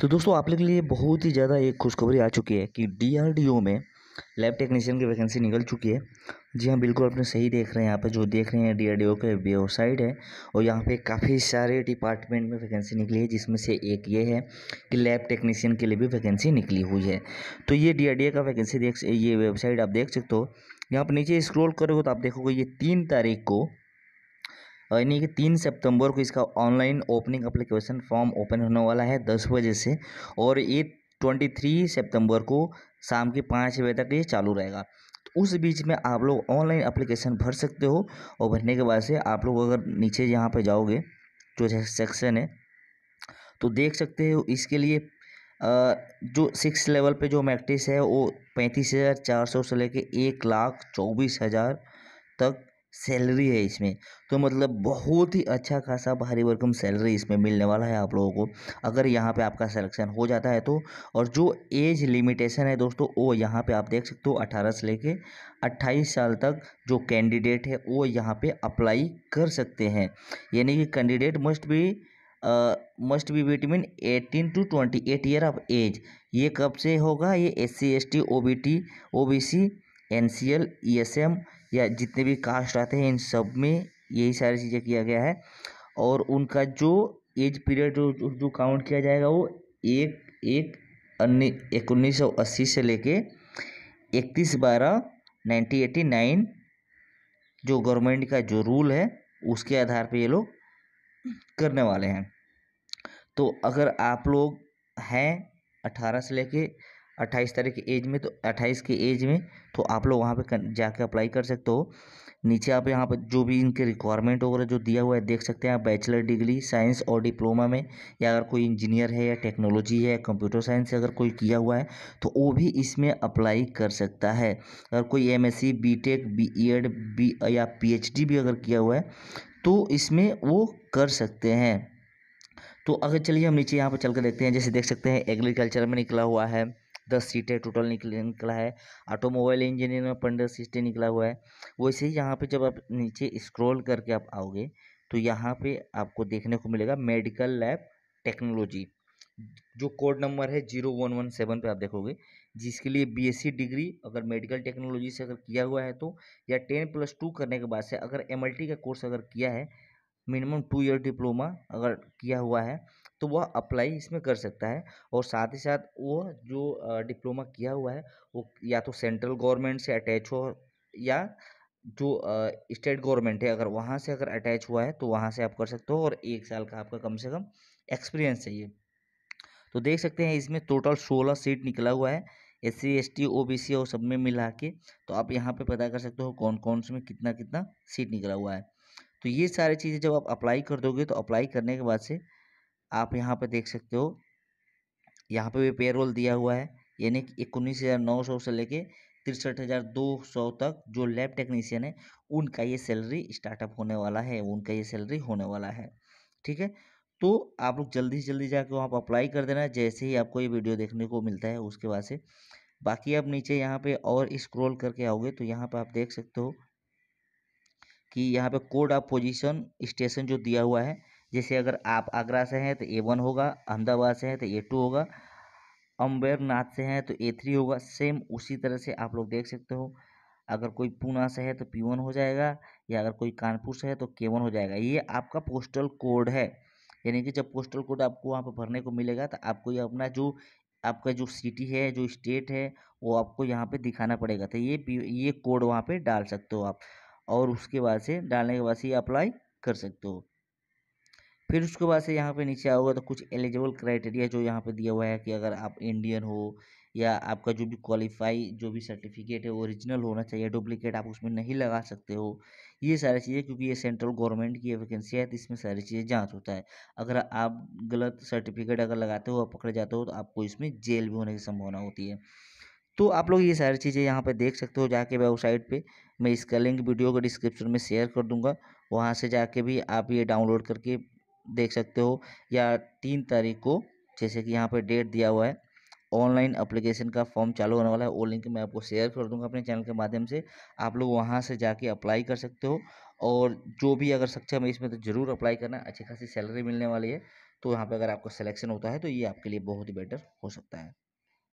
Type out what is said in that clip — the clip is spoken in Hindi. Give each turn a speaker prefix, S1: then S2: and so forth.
S1: तो दोस्तों आप लोग के लिए बहुत ही ज़्यादा एक खुशखबरी आ चुकी है कि डी में लैब टेक्नीशियन की वैकेंसी निकल चुकी है जी हाँ बिल्कुल आपने सही देख रहे हैं यहाँ पे जो देख रहे हैं डीआरडीओ के वेबसाइट है और यहाँ पे काफ़ी सारे डिपार्टमेंट में वैकेंसी निकली है जिसमें से एक ये है कि लैब टेक्नीशियन के लिए भी वैकेंसी निकली हुई है तो ये ओ का वैकेंसी देख ये वेबसाइट आप देख सकते हो यहाँ पर नीचे स्क्रोल करोगे तो आप देखोगे ये तीन तारीख को यानी कि तीन सितंबर को इसका online opening application form open होने वाला है दस बजे से और ये ट्वेंटी थ्री सेप्टेम्बर को शाम के पाँच बजे तक ये चालू रहेगा तो उस बीच में आप लोग ऑनलाइन अप्लीकेशन भर सकते हो और भरने के बाद से आप लोग अगर नीचे यहाँ पर जाओगे जो सेक्शन है तो देख सकते हो इसके लिए जो सिक्स लेवल पे जो मैट्रिक्स है वो पैंतीस हज़ार चार सौ से लेके एक लाख चौबीस हज़ार तक सैलरी है इसमें तो मतलब बहुत ही अच्छा खासा भारी वर्कम सैलरी इसमें मिलने वाला है आप लोगों को अगर यहाँ पे आपका सिलेक्शन हो जाता है तो और जो एज लिमिटेशन है दोस्तों वो यहाँ पे आप देख सकते हो अठारह से लेके अट्ठाईस साल तक जो कैंडिडेट है वो यहाँ पे अप्लाई कर सकते हैं यानी कि candidate must be must be between eighteen to twenty eight year of age ये कब से होगा ये S C S T O B T O B C N C L E S M या जितने भी कास्ट आते हैं इन सब में यही सारी चीज़ें किया गया है और उनका जो एज पीरियड जो जो काउंट किया जाएगा वो एक एक उन्नीस सौ अस्सी से लेके इकतीस बारह नाइनटीन एटी नाइन जो गवर्नमेंट का जो रूल है उसके आधार पे ये लोग करने वाले हैं तो अगर आप लोग हैं अठारह से लेके अट्ठाईस तारीख की एज में तो अट्ठाईस की एज में तो आप लोग वहाँ पे जाके अप्लाई कर सकते हो नीचे आप यहाँ पर जो भी इनके रिक्वायरमेंट वगैरह जो दिया हुआ है देख सकते हैं आप बैचलर डिग्री साइंस और डिप्लोमा में या अगर कोई इंजीनियर है या टेक्नोलॉजी है कंप्यूटर साइंस से अगर कोई किया हुआ है तो वो भी इसमें अप्लाई कर सकता है अगर कोई M S C B Tech B Ed B या पी एच डी भी अगर किया हुआ है तो इसमें वो कर सकते हैं तो अगर चलिए हम नीचे यहाँ पर चल कर देखते हैं जैसे देख सकते हैं एग्रीकल्चर में निकला हुआ है दस सीटें टोटल निकल निकला है ऑटोमोबाइल इंजीनियर में पंद्रह सीटें निकला हुआ है वैसे ही यहाँ पे जब आप नीचे स्क्रॉल करके आप आओगे तो यहाँ पे आपको देखने को मिलेगा मेडिकल लैब टेक्नोलॉजी जो कोड नंबर है जीरो वन वन सेवन पर आप देखोगे जिसके लिए बीएससी डिग्री अगर मेडिकल टेक्नोलॉजी से अगर किया हुआ है तो या टेन प्लस टू करने के बाद से अगर एम का कोर्स अगर किया है मिनिमम टू ईयर डिप्लोमा अगर किया हुआ है तो वह अप्लाई इसमें कर सकता है और साथ ही साथ वह जो डिप्लोमा किया हुआ है वो या तो सेंट्रल गवर्नमेंट से अटैच हो या जो स्टेट गवर्नमेंट है अगर वहाँ से अगर अटैच हुआ है तो वहाँ से आप कर सकते हो और एक साल का आपका कम से कम एक्सपीरियंस चाहिए तो देख सकते हैं इसमें टोटल सोलह सीट निकला हुआ है S C S T O B C और सब में मिला के तो आप यहाँ पे पता कर सकते हो कौन कौन से में कितना कितना सीट निकला हुआ है तो ये सारी चीज़ें जब आप अप्लाई कर दोगे तो अप्लाई करने के बाद से आप यहाँ पे देख सकते हो यहाँ पे भी पेरोल दिया हुआ है यानी कि इक्कीस हज़ार नौ सौ से लेके तिरसठ हज़ार दो सौ तक जो लैब टेक्नीशियन है उनका ये सैलरी स्टार्टअप होने वाला है उनका ये सैलरी होने वाला है ठीक है तो आप लोग जल्दी से जल्दी जाके वहाँ पर अप्लाई कर देना जैसे ही आपको ये वीडियो देखने को मिलता है उसके बाद से बाकी आप नीचे यहाँ पे और स्क्रॉल करके आओगे तो यहाँ पे आप देख सकते हो कि यहाँ पे कोड ऑफ पोजीशन स्टेशन जो दिया हुआ है जैसे अगर आप आगरा से हैं तो ए वन होगा अहमदाबाद से हैं तो ए टू होगा अम्बेरनाथ से हैं तो ए थ्री होगा सेम उसी तरह से आप लोग देख सकते हो अगर कोई पूना से है तो पी वन हो जाएगा या अगर कोई कानपुर से है तो के वन हो जाएगा ये आपका पोस्टल कोड है यानी कि जब पोस्टल कोड आपको वहाँ पर भरने को मिलेगा तो आपको ये अपना जो आपका जो सिटी है जो स्टेट है वो आपको यहाँ पे दिखाना पड़ेगा तो ये ये कोड वहाँ पे डाल सकते हो आप और उसके बाद से डालने के बाद से ये अप्लाई कर सकते हो फिर उसके बाद से यहाँ पे नीचे आओगे तो कुछ एलिजिबल क्राइटेरिया जो यहाँ पे दिया हुआ है कि अगर आप इंडियन हो या आपका जो भी क्वालिफाई जो भी सर्टिफिकेट है ओरिजिनल होना चाहिए डुप्लीकेट आप उसमें नहीं लगा सकते हो ये सारी चीज़ें क्योंकि ये सेंट्रल गवर्नमेंट की वैकेंसी है तो इसमें सारी चीज़ें जाँच होता है अगर आप गलत सर्टिफिकेट अगर लगाते हो और पकड़े जाते हो तो आपको इसमें जेल भी होने की संभावना होती है तो आप लोग ये सारी चीज़ें यहाँ पर देख सकते हो जाके वेबसाइट पर मैं इसका लिंक वीडियो के डिस्क्रिप्शन में शेयर कर दूँगा वहाँ से जाके भी आप ये डाउनलोड करके देख सकते हो या तीन तारीख को जैसे कि यहाँ पर डेट दिया हुआ है ऑनलाइन अप्लीकेशन का फॉर्म चालू होने वाला है वो लिंक मैं आपको शेयर कर दूंगा अपने चैनल के माध्यम से आप लोग वहाँ से जाके अप्लाई कर सकते हो और जो भी अगर सक्षम है इसमें तो ज़रूर अप्लाई करना अच्छी खासी सैलरी मिलने वाली है तो यहाँ पर अगर आपका सिलेक्शन होता है तो ये आपके लिए बहुत ही बेटर हो सकता है